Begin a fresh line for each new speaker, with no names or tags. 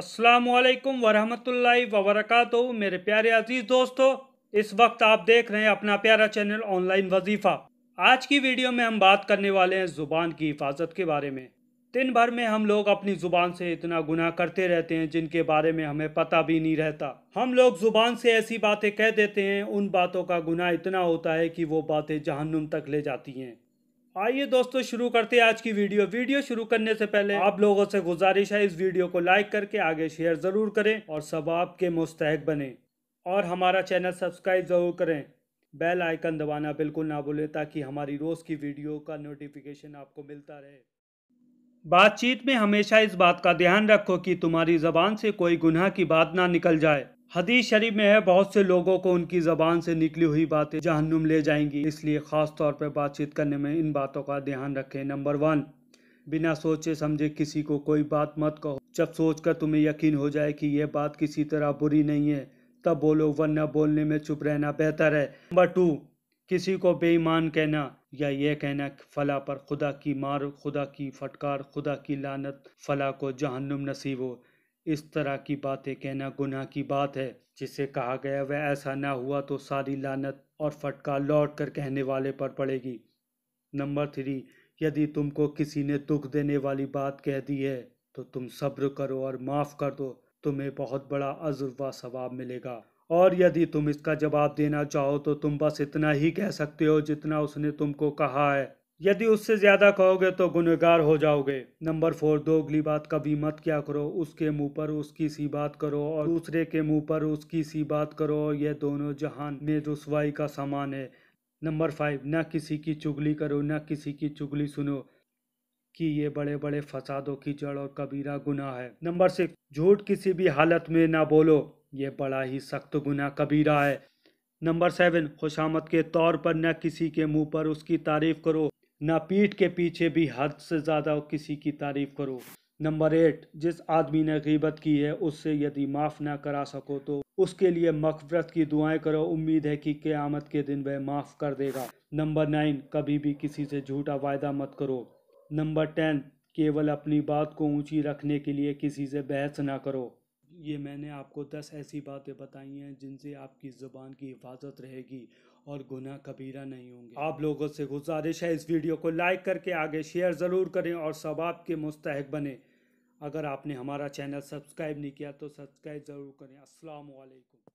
असलकम वरहमतुल्लाहि वबरकत मेरे प्यारे अजीज़ दोस्तों इस वक्त आप देख रहे हैं अपना प्यारा चैनल ऑनलाइन वजीफ़ा आज की वीडियो में हम बात करने वाले हैं ज़ुबान की हिफाजत के बारे में दिन भर में हम लोग अपनी ज़ुबान से इतना गुनाह करते रहते हैं जिनके बारे में हमें पता भी नहीं रहता हम लोग ज़ुबान से ऐसी बातें कह देते हैं उन बातों का गुनाह इतना होता है कि वो बातें जहन्नुम तक ले जाती हैं आइए दोस्तों शुरू करते हैं आज की वीडियो वीडियो शुरू करने से पहले आप लोगों से गुजारिश है इस वीडियो को लाइक करके आगे शेयर ज़रूर करें और सब आपके मुस्तक बने और हमारा चैनल सब्सक्राइब ज़रूर करें बेल आइकन दबाना बिल्कुल ना भूलें ताकि हमारी रोज़ की वीडियो का नोटिफिकेशन आपको मिलता रहे बातचीत में हमेशा इस बात का ध्यान रखो कि तुम्हारी ज़बान से कोई गुनाह की बात ना निकल जाए हदीस शरीफ में है बहुत से लोगों को उनकी ज़बान से निकली हुई बातें जहनुम ले जाएंगी इसलिए ख़ास तौर पर बातचीत करने में इन बातों का ध्यान रखें नंबर वन बिना सोचे समझे किसी को कोई बात मत कहो जब सोच कर तुम्हें यकीन हो जाए कि यह बात किसी तरह बुरी नहीं है तब बोलो वरना बोलने में चुप रहना बेहतर है नंबर टू किसी को बेईमान कहना या यह कहना फला पर खुदा की मार खुदा की फटकार खुदा की लानत फला को जहन्नुम नसीब हो इस तरह की बातें कहना गुनाह की बात है जिसे कहा गया वह ऐसा ना हुआ तो सारी लानत और फटकार लौट कर कहने वाले पर पड़ेगी नंबर थ्री यदि तुमको किसी ने दुख देने वाली बात कह दी है तो तुम सब्र करो और माफ़ कर दो तुम्हें बहुत बड़ा अजर व सवाब मिलेगा और यदि तुम इसका जवाब देना चाहो तो तुम बस इतना ही कह सकते हो जितना उसने तुमको कहा है यदि उससे ज़्यादा कहोगे तो गुनहगार हो जाओगे नंबर फोर दोगली बात कभी मत क्या करो उसके मुंह पर उसकी सी बात करो और दूसरे के मुंह पर उसकी सी बात करो यह दोनों जहान में रसवाई का सामान है नंबर फाइव ना किसी की चुगली करो ना किसी की चुगली सुनो कि ये बड़े बड़े फसादों की जड़ और कबीरा गुना है नंबर सिक्स झूठ किसी भी हालत में ना बोलो ये बड़ा ही सख्त गुना कबीरा है नंबर सेवन खुशामद के तौर पर न किसी के मुंह पर उसकी तारीफ करो ना पीठ के पीछे भी हद से ज़्यादा किसी की तारीफ करो नंबर एट जिस आदमी ने गीबत की है उससे यदि माफ़ ना करा सको तो उसके लिए मकफरत की दुआएं करो उम्मीद है कि क़यामत के दिन वह माफ़ कर देगा नंबर नाइन कभी भी किसी से झूठा वायदा मत करो नंबर टेन केवल अपनी बात को ऊंची रखने के लिए किसी से बहस ना करो ये मैंने आपको दस ऐसी बातें बताई हैं जिनसे आपकी ज़ुबान की हिफाजत रहेगी और गुनाह कबीरा नहीं होंगे आप लोगों से गुजारिश है इस वीडियो को लाइक करके आगे शेयर ज़रूर करें और सवाब के मुस्तक बने अगर आपने हमारा चैनल सब्सक्राइब नहीं किया तो सब्सक्राइब ज़रूर करें असलकम